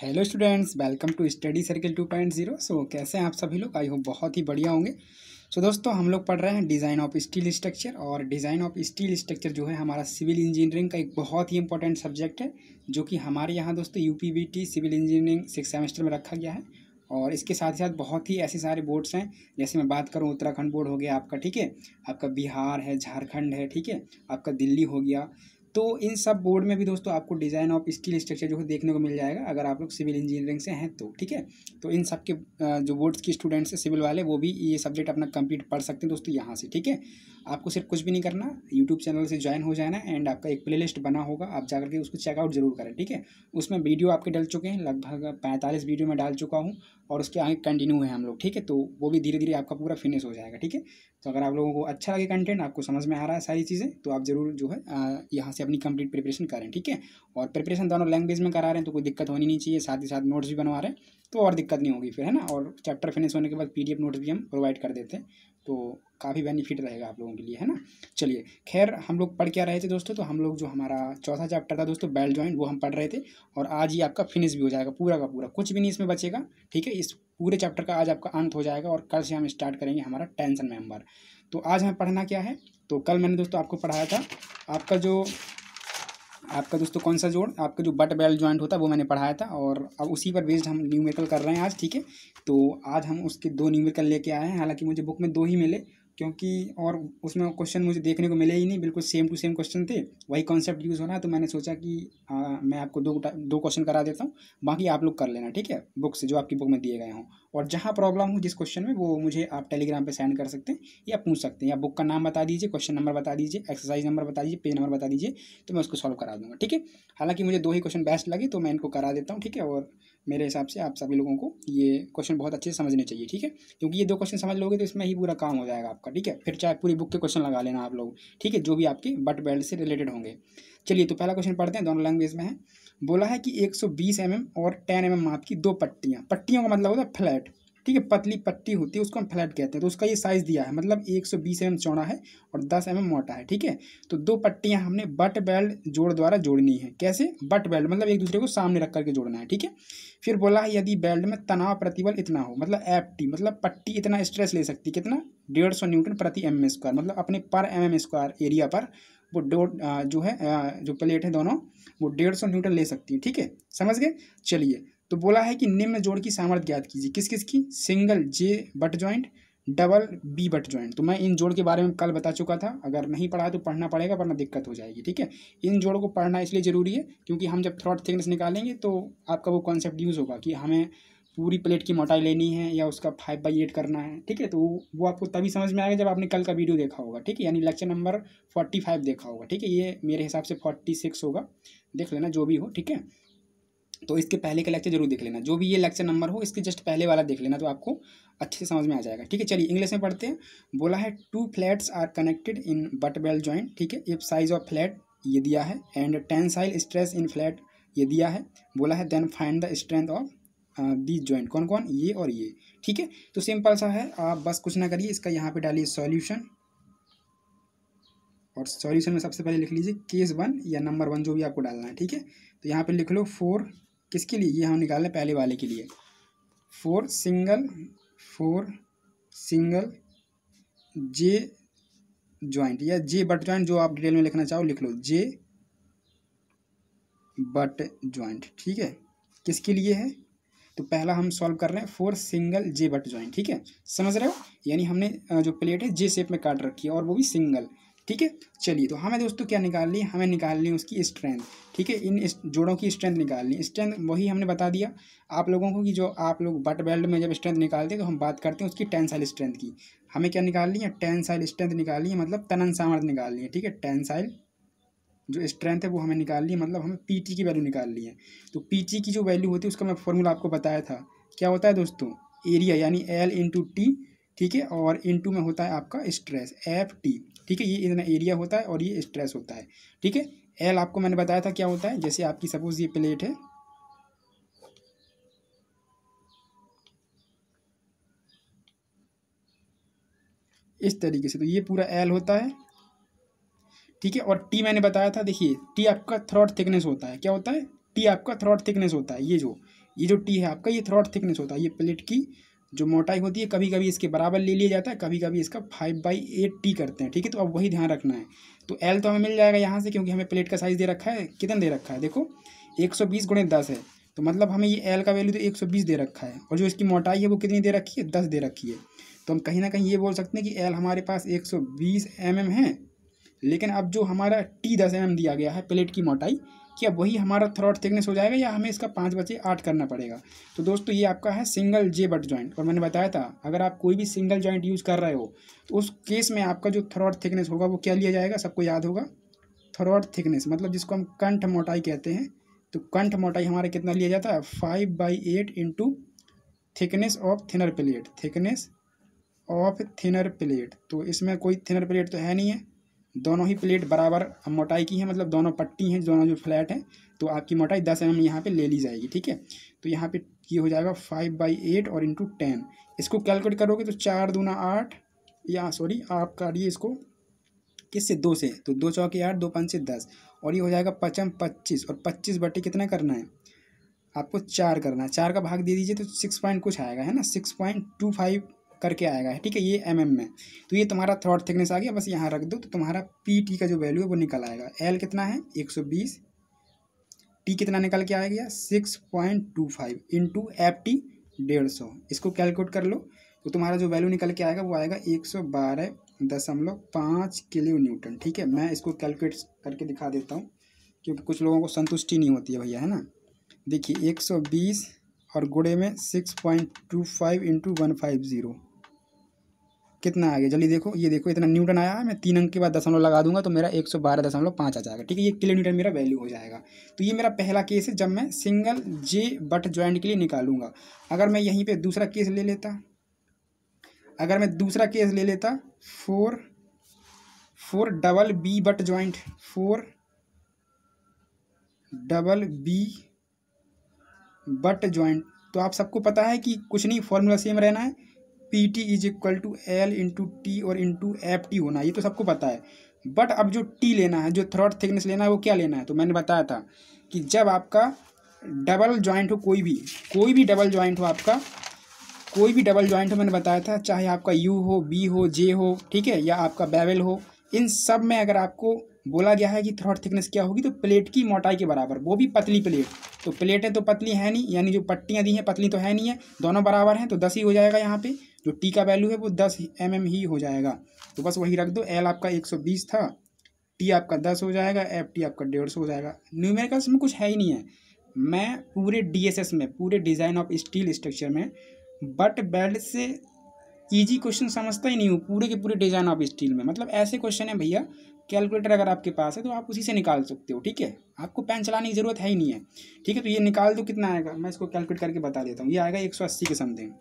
hello students welcome to study circle two point zero so कैसे हैं आप सभी लोग आई होप बहुत ही बढ़िया होंगे सो so, दोस्तों हम लोग पढ़ रहे हैं डिज़ाइन ऑफ स्टील स्ट्रक्चर और डिज़ाइन ऑफ स्टील स्ट्रक्चर जो है हमारा सिविल इंजीनियरिंग का एक बहुत ही इंपॉर्टेंट सब्जेक्ट है जो कि हमारे यहाँ दोस्तों you civil engineering six semester में रखा गया है और इसके साथ ही साथ बहुत ही ऐसे सारे बोर्ड्स हैं जैसे मैं बात करूँ उत्तराखंड बोर्ड हो गया आपका ठीक है आपका बिहार है झारखंड है ठीक है आपका दिल्ली हो गया तो इन सब बोर्ड में भी दोस्तों आपको डिज़ाइन ऑफ स्किल स्ट्रक्चर जो है देखने को मिल जाएगा अगर आप लोग सिविल इंजीनियरिंग से हैं तो ठीक है तो इन सब के जो बोर्ड्स के स्टूडेंट्स हैं सिविल वाले वो भी ये सब्जेक्ट अपना कंप्लीट पढ़ सकते हैं दोस्तों यहाँ से ठीक है आपको सिर्फ कुछ भी नहीं करना यूट्यूब चैनल से ज्वाइन हो जाना एंड आपका एक प्लेलिस्ट बना होगा आप जाकर के उसको चेकआउट जरूर करें ठीक है उसमें वीडियो आपके डल चुके हैं लगभग पैंतालीस वीडियो में डाल चुका हूँ और उसके आगे कंटिन्यू है हम लोग ठीक है तो वो भी धीरे धीरे आपका पूरा फिनिश हो जाएगा ठीक है तो अगर आप लोगों को अच्छा लगे कंटेंट आपको समझ में आ रहा है सारी चीज़ें तो आप ज़रूर जो है यहाँ से अपनी कंप्लीट प्रिपरेशन करें ठीक है और प्रिपरेशन दोनों लैंग्वेज में करा रहे हैं तो कोई दिक्कत होनी नहीं चाहिए साथ ही साथ नोट्स भी बनवा रहे हैं तो और दिक्कत नहीं होगी फिर है ना और चैप्टर फिनिश होने के बाद पीडीएफ नोट्स भी हम प्रोवाइड कर देते हैं तो काफ़ी बेनिफिट रहेगा आप लोगों के लिए है ना चलिए खैर हम लोग पढ़ क्या रहे थे दोस्तों तो हम लोग जो हमारा चौथा चैप्टर था दोस्तों बेल्ट जॉइंट वो हम पढ़ रहे थे और आज ही आपका फिनिश भी हो जाएगा पूरा का पूरा कुछ भी नहीं इसमें बचेगा ठीक है इस पूरे चैप्टर का आज आपका अंत हो जाएगा और कल से हम स्टार्ट करेंगे हमारा टेंशन मेम्बर तो आज हमें पढ़ना क्या है तो कल मैंने दोस्तों आपको पढ़ाया था आपका जो आपका दोस्तों कौन सा जोड़ आपका जो बट बेल्ट जॉइंट होता है वो मैंने पढ़ाया था और अब उसी पर बेस्ड हम न्यूमेरिकल कर रहे हैं आज ठीक है तो आज हम उसके दो न्यूमेरिकल लेके आए हैं हालांकि मुझे बुक में दो ही मिले क्योंकि और उसमें क्वेश्चन मुझे देखने को मिले ही नहीं बिल्कुल सेम टू सेम क्वेश्चन थे वही कॉन्सेप्ट यूज़ हो रहा है तो मैंने सोचा कि आ, मैं आपको दो दो क्वेश्चन करा देता हूँ बाकी आप लोग कर लेना ठीक है बुक से जो आपकी बुक में दिए गए हों और जहाँ प्रॉब्लम हो जिस क्वेश्चन में वो मुझे आप टेलीग्राम पर सेंड कर सकते हैं या पूछ सकते हैं या बुक का नाम बता दीजिए क्वेश्चन नंबर बता दीजिए एक्सरसाइज नंबर बता दीजिए पेज नंबर बता दीजिए तो मैं उसको सॉल्व करा दूँगा ठीक है हालाँकि मुझे दो ही क्वेश्चन बेस्ट लगे तो मैं इनको करा देता हूँ ठीक है और मेरे हिसाब से आप सभी लोगों को ये क्वेश्चन बहुत अच्छे से समझने चाहिए ठीक है क्योंकि ये दो क्वेश्चन समझ लोगे तो इसमें ही पूरा काम हो जाएगा आपका ठीक है फिर चाहे पूरी बुक के क्वेश्चन लगा लेना आप लोग ठीक है जो भी आपके बट बेल्ट से रिलेटेड होंगे चलिए तो पहला क्वेश्चन पढ़ते हैं दोनों लैंग्वेज में है बोला है कि एक सौ mm और टेन एम mm माप की दो पट्टियाँ पट्टियों का मतलब होता है फ्लैट ठीक है पतली पट्टी होती है उसको हम फ्लैट कहते हैं तो उसका ये साइज़ दिया है मतलब एक सौ बीस एम चौड़ा है और दस एम मोटा है ठीक है तो दो पट्टियाँ हमने बट बेल्ट जोड़ द्वारा जोड़नी है कैसे बट बेल्ट मतलब एक दूसरे को सामने रख करके जोड़ना है ठीक है फिर बोला है यदि बेल्ट में तनाव प्रतिबल इतना हो मतलब एफ टी मतलब पट्टी इतना स्ट्रेस ले सकती है कितना डेढ़ सौ न्यूटन प्रति एम एम स्क्वायर मतलब अपने पर एम एम स्क्वायर एरिया पर वो डो जो है जो प्लेट है दोनों वो डेढ़ सौ न्यूटन ले सकती है ठीक है समझ गए चलिए तो बोला है कि निम्न जोड़ की सामर्थ्य ज्ञात कीजिए किस किस की single J butt joint double B butt joint तो मैं इन जोड़ के बारे में कल बता चुका था अगर नहीं पढ़ा तो पढ़ना पड़ेगा वरना दिक्कत हो जाएगी ठीक है इन जोड़ को पढ़ना इसलिए ज़रूरी है क्योंकि हम जब थ्रॉट थिकनेस निकालेंगे तो आपका वो कॉन्सेप्ट यूज़ होगा कि हमें पूरी प्लेट की मोटाई लेनी है या उसका फाइव बाई एट करना है ठीक है तो वो आपको तभी समझ में आएगा जब आपने कल का वीडियो देखा होगा ठीक है यानी लेक्चर नंबर फोर्टी फाइव देखा होगा ठीक है ये मेरे हिसाब से फोर्टी सिक्स होगा देख लेना जो भी हो ठीक है तो इसके पहले का लेक्चर जरूर देख लेना जो भी ये लेक्चर नंबर हो इसके जस्ट पहले वाला देख लेना तो आपको अच्छे से समझ में आ जाएगा ठीक है चलिए इंग्लिश में पढ़ते हैं बोला है two flats are connected in butt bell joint ठीक है इफ साइज ऑफ फ्लैट ये दिया है and tensile stress in flat ये दिया है बोला है then find the strength of the joint कौन कौन ये और ये ठीक है तो सिंपल सा है आप बस कुछ ना करिए इसका यहाँ पे डालिए सॉल्यूशन और सॉल्यूशन में सबसे पहले लिख लीजिए केस वन या नंबर वन जो भी आपको डालना है ठीक है तो यहाँ पे लिख लो फोर किसके लिए ये हम निकाल लें पहले वाले के लिए four single four single J joint या जे बट ज्वाइंट जो आप डिटेल में लिखना चाहो लिख लो जे बट ज्वाइंट ठीक है किसके लिए है तो पहला हम सॉल्व कर रहे हैं four single J butt joint ठीक है समझ रहे हो यानी हमने जो प्लेट है जे शेप में काट रखी है और वो भी सिंगल ठीक है चलिए तो हमें दोस्तों क्या निकाल है हमें निकालनी है उसकी स्ट्रेंथ ठीक है इन जोड़ों की स्ट्रेंथ निकालनी स्ट्रेंथ वही हमने बता दिया आप लोगों को कि जो आप लोग बट बेल्ट में जब स्ट्रेंथ निकालते हैं तो हम बात करते हैं उसकी टेंसाइल स्ट्रेंथ की हमें क्या निकालनी है टेंसाइल स्ट्रेंथ निकाल ली है मतलब तनन निकाल निकालनी है ठीक है टेंसाइल जो स्ट्रेंथ है वो हमें निकाल ली है मतलब हमें पी की वैल्यू निकाल ली है तो पी की जो वैल्यू होती है उसका मैं फॉर्मूला आपको बताया था क्या होता है दोस्तों एरिया यानी एल इंटू टी ठीक है और इंटू में होता है आपका स्ट्रेस एफ टी ठीक है ये इतना एरिया होता है और ये स्ट्रेस होता है ठीक है एल आपको मैंने बताया था क्या होता है जैसे आपकी सपोज ये प्लेट है इस तरीके से तो ये पूरा एल होता है ठीक है और टी मैंने बताया था देखिए टी आपका थ्रॉट थिकनेस होता है क्या होता है टी आपका थ्रॉट थिकनेस होता है ये जो ये जो टी है आपका ये थ्रॉट थिकनेस होता है ये प्लेट की जो मोटाई होती है कभी कभी इसके बराबर ले लिया जाता है कभी कभी इसका फाइव बाई एट टी करते हैं ठीक है तो अब वही ध्यान रखना है तो एल तो हमें मिल जाएगा यहाँ से क्योंकि हमें प्लेट का साइज़ दे रखा है कितना दे रखा है देखो एक सौ बीस गुणे दस है तो मतलब हमें ये एल का वैल्यू तो एक सौ बीस दे रखा है और जो इसकी मोटाई है वो कितनी दे रखी है दस दे रखी है तो हम कहीं ना कहीं ये बोल सकते हैं कि एल हमारे पास एक सौ बीस एम mm एम है लेकिन अब जो हमारा टी दस एम mm एम दिया गया है प्लेट की मोटाई क्या वही हमारा थ्रॉट थिकनेस हो जाएगा या हमें इसका पाँच बचे आठ करना पड़ेगा तो दोस्तों ये आपका है सिंगल जे बट जॉइंट और मैंने बताया था अगर आप कोई भी सिंगल जॉइंट यूज़ कर रहे हो तो उस केस में आपका जो थ्रॉट थिकनेस होगा वो क्या लिया जाएगा सबको याद होगा थ्रॉट थिकनेस मतलब जिसको हम कंठ मोटाई कहते हैं तो कंठ मोटाई हमारा कितना लिया जाता है five by eight into thickness of thinner plate thickness of thinner plate तो इसमें कोई थिनर प्लेट तो है नहीं है दोनों ही प्लेट बराबर मोटाई की है मतलब दोनों पट्टी हैं दोनों जो फ्लैट हैं तो आपकी मोटाई दस एम एम यहाँ पर ले ली जाएगी ठीक है तो यहाँ पे ये हो जाएगा फाइव बाई एट और इंटू टेन इसको कैलकुलेट करोगे तो चार दूना आठ या सॉरी आप काटिए इसको किस से दो से तो दो चौके आठ दो पाँच से दस और ये हो जाएगा पचम पच्चीस और पच्चीस बटे कितना करना है आपको चार करना है चार का भाग दे दीजिए तो सिक्स पॉइंट कुछ आएगा है ना सिक्स पॉइंट टू फाइव करके आएगा ठीक है ये एम mm में तो ये तुम्हारा थर्ड थिकनेस आ गया बस यहाँ रख दो तो तुम्हारा पी टी का जो वैल्यू है वो निकल आएगा एल कितना है एक सौ बीस टी कितना निकल के आ गया six point two five into F T डेढ़ सौ इसको कैलकुलेट कर लो तो तुम्हारा जो वैल्यू निकल के आएगा वो आएगा एक सौ बारह दशमलव पाँच किलो न्यूटन ठीक है मैं इसको कैलकुलेट करके दिखा देता हूँ क्योंकि कुछ लोगों को संतुष्टि नहीं होती है भैया है ना देखिए एक सौ बीस और गुड़े में six point two five into one five zero कितना आ गया जल्दी देखो ये देखो इतना न्यूटन आया है मैं तीन अंक के बाद दशमलव लगा दूंगा तो मेरा एक सौ बारह दशमलव पाँच आ जाएगा ठीक है ये किलो न्यूटन मेरा वैल्यू हो जाएगा तो ये मेरा पहला केस है जब मैं सिंगल जे बट ज्वाइंट के लिए निकालूंगा अगर मैं यहीं पर दूसरा केस ले लेता अगर मैं दूसरा केस ले लेता four four double B butt joint four double B butt joint तो आप सबको पता है कि कुछ नहीं फॉर्मूला सेम रहना है P T is equal to L into T और इंटू एफ टी होना ये तो सबको पता है बट अब जो टी लेना है जो थ्रॉट थिकनेस लेना है वो क्या लेना है तो मैंने बताया था कि जब आपका डबल जॉइंट हो कोई भी कोई भी डबल जॉइंट हो आपका कोई भी डबल जॉइंट हो मैंने बताया था चाहे आपका यू हो बी हो जे हो ठीक है या आपका बेवल हो इन सब में अगर आपको बोला गया है कि थ्रॉट थिकनेस क्या होगी तो प्लेट की मोटाई के बराबर वो भी पतली प्लेट तो प्लेटें तो पतली है नहीं यानी जो पट्टियाँ दी हैं पतली तो है नहीं है दोनों बराबर हैं तो दस ही हो जाएगा यहाँ पे जो टी का वैल्यू है वो दस एम mm ही हो जाएगा तो बस वही रख दो एल आपका एक सौ बीस था टी आपका दस हो जाएगा एफ टी आपका डेढ़ सौ हो जाएगा न्यूमेरिकल्स में कुछ है ही नहीं है मैं पूरे एस में पूरे डिज़ाइन ऑफ स्टील स्ट्रक्चर में बट बेल्ट से ईजी क्वेश्चन समझता ही नहीं हूँ पूरे के पूरे डिज़ाइन ऑफ स्टील में मतलब ऐसे क्वेश्चन है भैया कैलकुलेटर अगर आपके पास है तो आप उसी से निकाल सकते हो ठीक है आपको पेन चलाने की ज़रूरत है ही नहीं है ठीक है तो ये निकाल दो कितना आएगा मैं इसको कैलकुलेट करके बता देता हूँ ये आएगा एक सौ अस्सी के समथिंग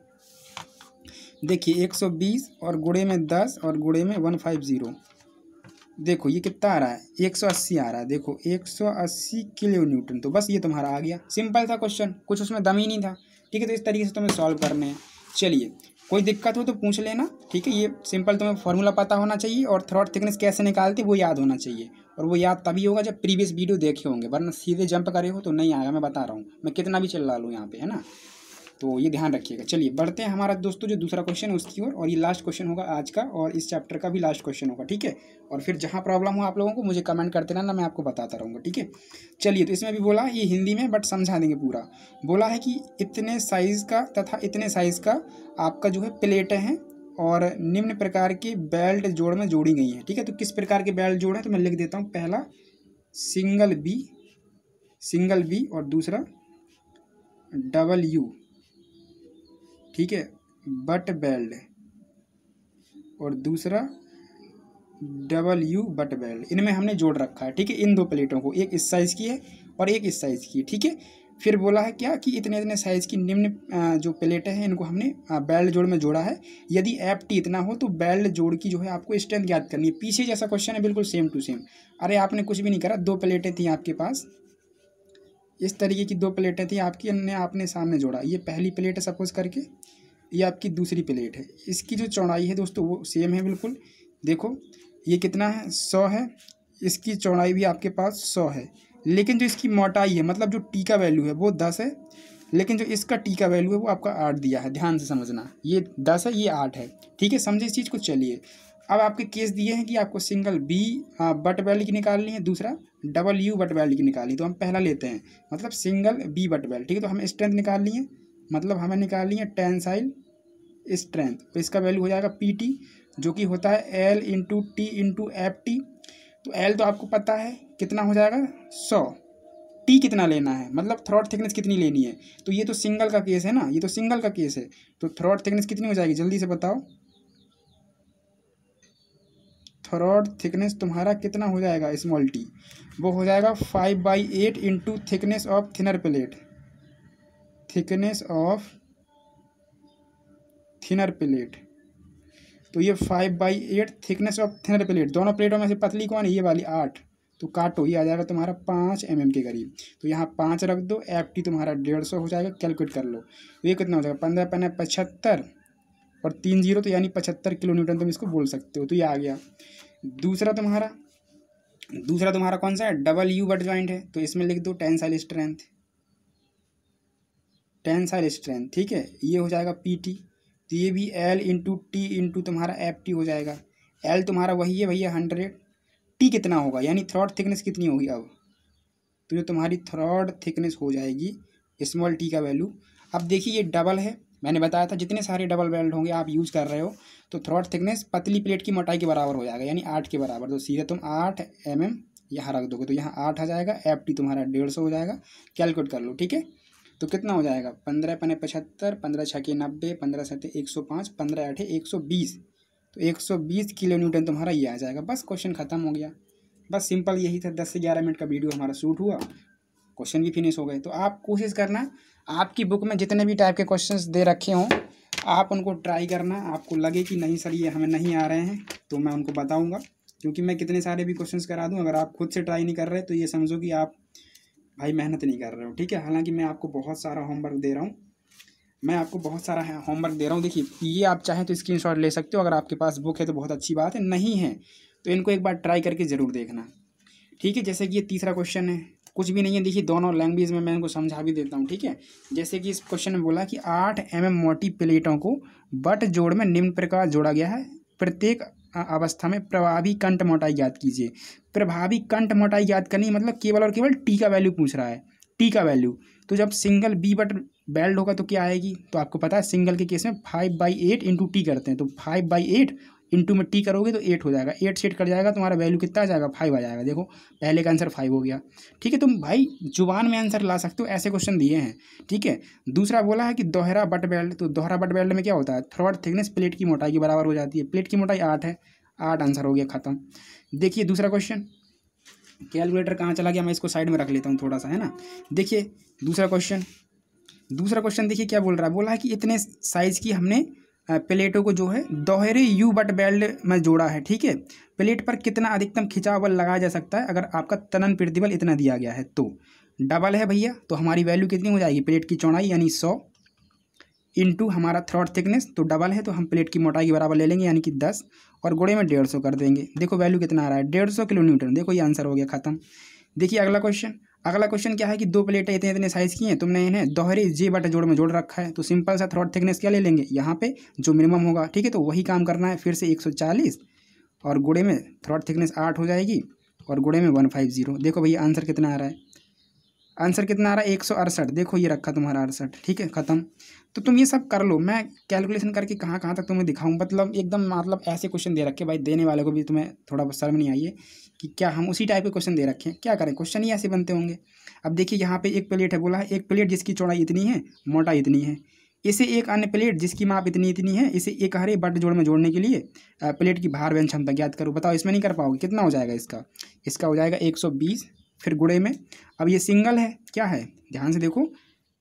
देखिए एक सौ बीस और गुड़े में दस और गुड़े में वन फाइव ज़ीरो देखो ये कितना आ रहा है एक सौ अस्सी आ रहा है देखो एक सौ अस्सी किलो न्यूटन तो बस ये तुम्हारा आ गया सिंपल था क्वेश्चन कुछ उसमें दम ही नहीं था ठीक है तो इस तरीके से तुम्हें सॉल्व करने हैं चलिए कोई दिक्कत हो तो पूछ लेना ठीक है ये सिंपल तुम्हें फॉर्मूला पता होना चाहिए और थ्रॉट थिकनेस कैसे निकालते वो याद होना चाहिए और वो याद तभी होगा जब प्रीवियस वीडियो देखे होंगे वरना सीधे जंप करे हो तो नहीं आएगा मैं बता रहा हूँ मैं कितना भी चिल्ला लूँ यहाँ पे है ना तो ये ध्यान रखिएगा चलिए बढ़ते हैं हमारा दोस्तों जो दूसरा क्वेश्चन है उसकी ओर और ये लास्ट क्वेश्चन होगा आज का और इस चैप्टर का भी लास्ट क्वेश्चन होगा ठीक है और फिर जहाँ प्रॉब्लम हो आप लोगों को मुझे कमेंट करते रहना मैं आपको बताता रहूँगा ठीक है चलिए तो इसमें भी बोला ये हिंदी में बट समझा देंगे पूरा बोला है कि इतने साइज़ का तथा इतने साइज़ का आपका जो है प्लेटें हैं और निम्न प्रकार की बेल्ट जोड़ में जोड़ी गई हैं ठीक है तो किस प्रकार के बेल्ट जोड़ हैं तो मैं लिख देता हूँ पहला सिंगल बी सिंगल बी और दूसरा डबल यू ठीक है बट बेल्ड और दूसरा डबल यू बट बेल्ड इनमें हमने जोड़ रखा है ठीक है इन दो प्लेटों को एक इस साइज़ की है और एक इस साइज़ की ठीक है फिर बोला है क्या कि इतने इतने साइज़ की निम्न जो प्लेटें हैं इनको हमने बेल्ट जोड़ में जोड़ा है यदि एप टी इतना हो तो बेल्ट जोड़ की जो है आपको स्ट्रेंथ याद करनी है पीछे जैसा क्वेश्चन है बिल्कुल सेम टू सेम अरे आपने कुछ भी नहीं करा दो प्लेटें थी आपके पास इस तरीके की दो प्लेटें थी आपकी अन्य आपने सामने जोड़ा ये पहली प्लेट है सपोज करके ये आपकी दूसरी प्लेट है इसकी जो चौड़ाई है दोस्तों वो सेम है बिल्कुल देखो ये कितना है सौ है इसकी चौड़ाई भी आपके पास सौ है लेकिन जो इसकी मोटाई है मतलब जो टी का वैल्यू है वो दस है लेकिन जो इसका टी का वैल्यू है वो आपका आठ दिया है ध्यान से समझना ये दस है ये आठ है ठीक है समझे इस चीज़ को चलिए अब आपके केस दिए हैं कि आपको सिंगल बी बट वैल्यू की निकालनी है दूसरा डबल यू बट वैल्यू की निकालनी तो हम पहला लेते हैं मतलब सिंगल बी बट वैल्यू ठीक है तो हमें स्ट्रेंथ निकालनी है मतलब हमें निकालनी है टेंसाइल स्ट्रेंथ तो इसका वैल्यू हो जाएगा पी टी जो कि होता है L into T into F T तो एल तो आपको पता है कितना हो जाएगा सौ टी कितना लेना है मतलब थ्रॉड थिकनेस कितनी लेनी है तो ये तो सिंगल का केस है ना ये तो सिंगल का केस है तो थ्रॉड थिकनेस कितनी हो जाएगी जल्दी से बताओ फ्रॉड थिकनेस तुम्हारा कितना हो जाएगा स्मॉल टी वो हो जाएगा five by eight into thickness of thinner plate thickness of thinner plate तो ये five by eight thickness of thinner plate दोनों प्लेटों में से पतली कौन है ये वाली आठ तो काटो ये आ जाएगा तुम्हारा पाँच एम mm के करीब तो यहाँ पाँच रख दो एफ टी तुम्हारा डेढ़ सौ हो जाएगा कैलकुलेट कर लो तो ये कितना हो जाएगा पंद्रह पन्ना पचहत्तर और तीन जीरो तो यानी पचहत्तर किलो न्यूटन तुम इसको बोल सकते हो तो ये आ गया दूसरा तुम्हारा दूसरा तुम्हारा कौन सा है डबल यू बट ज्वाइंट है तो इसमें लिख दो टेंसाइल स्ट्रेंथ टेंसाइल स्ट्रेंथ ठीक है ये हो जाएगा पी टी तो ये भी एल इंटू टी इंटू तुम्हारा एफ टी हो जाएगा एल तुम्हारा वही है भैया हंड्रेड टी कितना होगा यानी थ्रॉड थिकनेस कितनी होगी अब तो जो तुम्हारी थ्रॉड थिकनेस हो जाएगी स्मॉल टी का वैल्यू अब देखिए ये डबल है मैंने बताया था जितने सारे डबल बेल्ट होंगे आप यूज़ कर रहे हो तो थ्रॉट थिकनेस पतली प्लेट की मोटाई के बराबर हो जाएगा यानी आठ के बराबर तो सीधे तुम आठ एम mm एम यहाँ रख दोगे तो यहाँ आठ आ जाएगा एफ टी तुम्हारा डेढ़ सौ हो जाएगा कैलकुलेट कर लो ठीक है तो कितना हो जाएगा पंद्रह पने पचहत्तर पंद्रह छः के नब्बे पंद्रह सत्तर एक सौ पाँच पंद्रह आठ एक सौ बीस तो एक सौ बीस किलो न्यूटन तुम्हारा ये आ जाएगा बस क्वेश्चन खत्म हो गया बस सिंपल यही था दस से ग्यारह मिनट का वीडियो हमारा शूट हुआ क्वेश्चन भी फिनिश हो गए तो आप कोशिश करना आपकी बुक में जितने भी टाइप के क्वेश्चन दे रखे हों आप उनको ट्राई करना आपको लगे कि नहीं सर ये हमें नहीं आ रहे हैं तो मैं उनको बताऊँगा क्योंकि मैं कितने सारे भी क्वेश्चन करा दूँ अगर आप खुद से ट्राई नहीं कर रहे तो ये समझो कि आप भाई मेहनत नहीं कर रहे हो ठीक है हालांकि मैं आपको बहुत सारा होमवर्क दे रहा हूँ मैं आपको बहुत सारा होमवर्क दे रहा हूँ देखिए ये आप चाहें तो स्क्रीनशॉट ले सकते हो अगर आपके पास बुक है तो बहुत अच्छी बात है नहीं है तो इनको एक बार ट्राई करके ज़रूर देखना ठीक है जैसे कि ये तीसरा क्वेश्चन है कुछ भी नहीं है देखिए दोनों लैंग्वेज में मैं इनको समझा भी देता हूँ ठीक है जैसे कि इस क्वेश्चन में बोला कि आठ एम एम मोटी प्लेटों को बट जोड़ में निम्न प्रकार जोड़ा गया है प्रत्येक अवस्था में प्रभावी कंट मोटाई याद कीजिए प्रभावी कंट मोटाई याद करनी मतलब केवल और केवल टी का वैल्यू पूछ रहा है टी का वैल्यू तो जब सिंगल बी बट बेल्ट होगा तो क्या आएगी तो आपको पता है सिंगल के केस में five by eight into T करते हैं तो फाइव बाई एट इंटू में टी करोगे तो एट हो जाएगा एट सेट कर जाएगा तुम्हारा वैल्यू कितना आ जाएगा फाइव आ जाएगा देखो पहले का आंसर फाइव हो गया ठीक है तुम भाई जुबान में आंसर ला सकते हो ऐसे क्वेश्चन दिए हैं ठीक है दूसरा बोला है कि दोहरा बट बेल्ट तो दोहरा बट बेल्ट में क्या होता है थ्रॉड थिकनेस प्लेट की मोटाई के बराबर हो जाती है प्लेट की मोटाई आठ है आठ आंसर हो गया खत्म देखिए दूसरा क्वेश्चन कैलकुलेटर कहाँ चला गया मैं इसको साइड में रख लेता हूँ थोड़ा सा है ना देखिए दूसरा क्वेश्चन दूसरा क्वेश्चन देखिए क्या बोल रहा है बोला है कि इतने साइज़ की हमने प्लेटों को जो है दोहरे यू बट बेल्ट में जोड़ा है ठीक है प्लेट पर कितना अधिकतम खिंचाव बल लगाया जा सकता है अगर आपका तनन प्रतिबल इतना दिया गया है तो डबल है भैया तो हमारी वैल्यू कितनी हो जाएगी प्लेट की चौड़ाई यानी सौ इंटू हमारा थ्रॉड थिकनेस तो डबल है तो हम प्लेट की मोटाई के बराबर ले लेंगे यानी कि दस और गोड़े में डेढ़ सौ कर देंगे देखो वैल्यू कितना आ रहा है डेढ़ सौ किलोमीटर देखो ये आंसर हो गया खत्म देखिए अगला क्वेश्चन अगला क्वेश्चन क्या है कि दो प्लेटें इतने इतने साइज़ की हैं तुमने इन्हें दोहरे जे बटा जोड़ में जोड़ रखा है तो सिंपल सा थ्रॉट थिकनेस क्या ले लेंगे यहाँ पे जो मिनिमम होगा ठीक है तो वही काम करना है फिर से 140 और गुड़े में थ्रॉट थिकनेस आठ हो जाएगी और गुड़े में वन फाइव जीरो देखो भैया आंसर कितना आ रहा है आंसर कितना आ रहा है एक सौ अड़सठ देखो ये रखा तुम्हारा अड़सठ ठीक है ख़त्म तो तुम ये सब कर लो मैं कैलकुलेशन करके कहाँ कहाँ तक तुम्हें दिखाऊँ मतलब एकदम मतलब ऐसे क्वेश्चन दे रखे भाई देने वाले को भी तुम्हें थोड़ा शर्म नहीं आई है कि क्या हम उसी टाइप के क्वेश्चन दे रखे हैं क्या करें क्वेश्चन ही ऐसे बनते होंगे अब देखिए यहाँ पे एक प्लेट है बोला है एक प्लेट जिसकी चौड़ाई इतनी है मोटा इतनी है इसे एक अन्य प्लेट जिसकी माप इतनी इतनी है इसे एक हरे बट जोड़ में जोड़ने के लिए प्लेट की भार व्यंजन क्षमता ज्ञात करो बताओ इसमें नहीं कर पाओगे कितना हो जाएगा इसका इसका हो जाएगा एक सौ बीस फिर गुड़े में अब ये सिंगल है क्या है ध्यान से देखो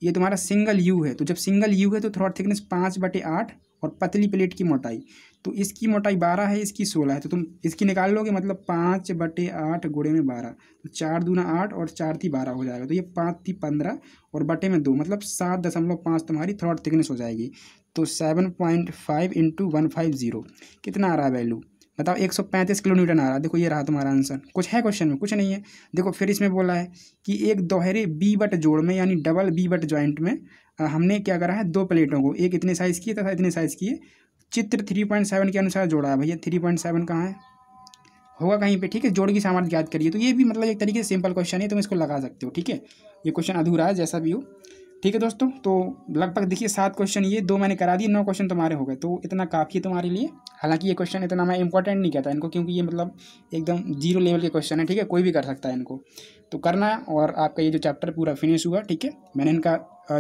ये तुम्हारा सिंगल यू है तो जब सिंगल यू है तो थ्रॉट थिकनेस पाँच बटे आठ और पतली प्लेट की मोटाई तो इसकी मोटाई बारह है इसकी सोलह है तो तुम इसकी निकाल लोगे मतलब पाँच बटे आठ गुड़े में बारह तो चार दूना आठ और चार थी बारह हो जाएगा तो ये पाँच थी पंद्रह और बटे में दो मतलब सात दशमलव पाँच तुम्हारी थ्रॉट थिकनेस हो जाएगी तो seven point five into one five zero कितना आ रहा है वैल्यू बताओ 135 किलो न्यूटन आ रहा है देखो ये रहा तुम्हारा आंसर कुछ है क्वेश्चन में कुछ नहीं है देखो फिर इसमें बोला है कि एक दोहरे बी बट जोड़ में यानी डबल बी बट जॉइंट में हमने क्या करा है दो प्लेटों को एक इतने साइज़ की तथा इतने साइज़ की चित्र थ्री पॉइंट सेवन के अनुसार जोड़ा है भैया थ्री पॉइंट सेवन कहाँ है होगा कहीं पर ठीक है जोड़ की सामर्थ्य याद करिए तो ये भी मतलब एक तरीके से सिंपल क्वेश्चन है तुम इसको लगा सकते हो ठीक है ये क्वेश्चन अधूरा है जैसा भी हो ठीक है दोस्तों तो लगभग देखिए सात क्वेश्चन ये दो मैंने करा दिए नौ क्वेश्चन तुम्हारे हो गए तो इतना काफ़ी है तुम्हारे लिए हालांकि ये क्वेश्चन इतना मैं इंपॉर्टेंट नहीं कहता इनको क्योंकि ये मतलब एकदम जीरो लेवल के क्वेश्चन है ठीक है कोई भी कर सकता है इनको तो करना है और आपका ये जो चैप्टर पूरा फिनिश हुआ ठीक है मैंने इनका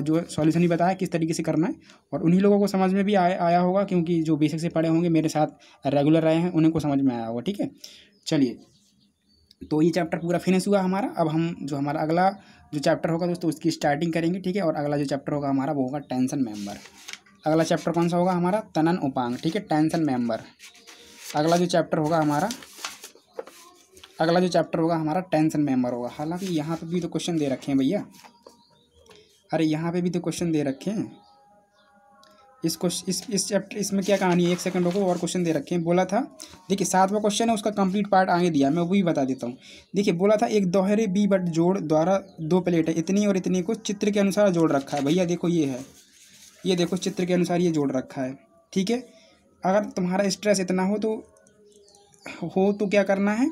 जो सॉल्यूशन भी बताया किस तरीके से करना है और उन्हीं लोगों को समझ में भी आया आया होगा क्योंकि जो बेसिक से पढ़े होंगे मेरे साथ रेगुलर आए हैं उन्हें को समझ में आया होगा ठीक है चलिए तो ये चैप्टर पूरा फिनिश हुआ हमारा अब हम जो हमारा अगला जो चैप्टर होगा दोस्तों उसकी स्टार्टिंग करेंगे ठीक है और अगला जो चैप्टर होगा हमारा वो होगा टेंशन मेंबर अगला चैप्टर कौन सा होगा हमारा तनन उपांग ठीक है टेंशन मेंबर अगला जो चैप्टर होगा हमारा अगला जो चैप्टर होगा हमारा टेंशन मेंबर होगा हालांकि यहाँ पे भी तो क्वेश्चन दे रखे हैं भैया अरे यहाँ पे भी तो क्वेश्चन दे रखे हैं इस क्वेश्चन इस इस चैप्टर इसमें क्या कहानी है एक सेकंड को और क्वेश्चन दे रखे हैं बोला था देखिए सातवां क्वेश्चन है उसका कंप्लीट पार्ट आगे दिया मैं वही बता देता हूँ देखिए बोला था एक दोहरे बी बट जोड़ द्वारा दो प्लेट है इतनी और इतनी को चित्र के अनुसार जोड़ रखा है भैया देखो ये है ये देखो चित्र के अनुसार ये जोड़ रखा है ठीक है अगर तुम्हारा स्ट्रेस इतना हो तो हो तो क्या करना है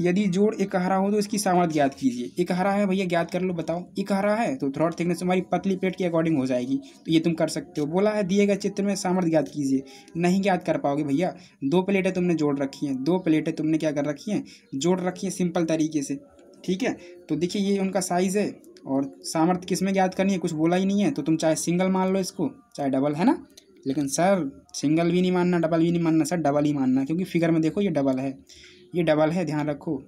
यदि जोड़ एकहरा हो तो इसकी सामर्थ्य ज्ञात कीजिए हरा है भैया ज्ञात कर लो बताओ हरा है तो थ्रॉट थिकनेस तुम्हारी पतली प्लेट के अकॉर्डिंग हो जाएगी तो ये तुम कर सकते हो बोला है दिए गए चित्र में सामर्थ्य ज्ञात कीजिए नहीं ज्ञात कर पाओगे भैया दो प्लेटें तुमने जोड़ रखी हैं दो प्लेटें तुमने क्या कर रखी हैं जोड़ रखी हैं सिंपल तरीके से ठीक है तो देखिए ये उनका साइज़ है और सामर्थ्य किस में ज्ञात करनी है कुछ बोला ही नहीं है तो तुम चाहे सिंगल मान लो इसको चाहे डबल है ना लेकिन सर सिंगल भी नहीं मानना डबल भी नहीं मानना सर डबल ही मानना क्योंकि फिगर में देखो ये डबल है ये डबल है ध्यान रखो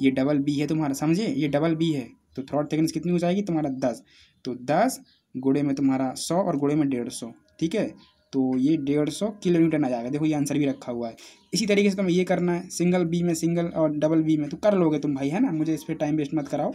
ये डबल बी है तुम्हारा समझे ये डबल बी है तो थ्रॉड थिकनेस कितनी हो जाएगी तुम्हारा दस तो दस गुड़े में तुम्हारा सौ और गुड़े में डेढ़ सौ ठीक है तो ये डेढ़ सौ किलोमीटर आ जाएगा देखो ये आंसर भी रखा हुआ है इसी तरीके से तुम्हें ये करना है सिंगल बी में सिंगल और डबल बी में तो कर लोगे तुम भाई है ना मुझे इस पर टाइम वेस्ट मत कराओ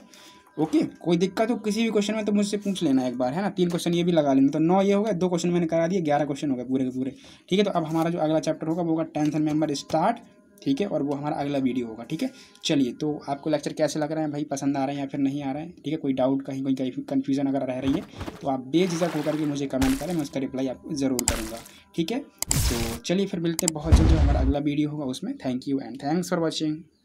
ओके कोई दिक्कत हो किसी भी क्वेश्चन में तो मुझसे पूछ लेना एक बार है ना तीन क्वेश्चन ये भी लगा लेना तो नौ ये होगा दो क्वेश्चन मैंने करा दिया ग्यारह क्वेश्चन हो पूरे के पूरे ठीक है तो अब हमारा जो अगला चैप्टर होगा वो होगा टेंथ मेंबर स्टार्ट ठीक है और वो हमारा अगला वीडियो होगा ठीक है चलिए तो आपको लेक्चर कैसे लग रहे हैं भाई पसंद आ रहे हैं या फिर नहीं आ रहे हैं ठीक है कोई डाउट कहीं कोई कन्फ्यूज़न अगर रह रही है तो आप बेझिझक होकर के मुझे कमेंट करें मैं उसका रिप्लाई आपको ज़रूर करूँगा ठीक है तो चलिए फिर मिलते हैं बहुत जल्द जो हमारा अगला वीडियो होगा उसमें thank you and thanks for watching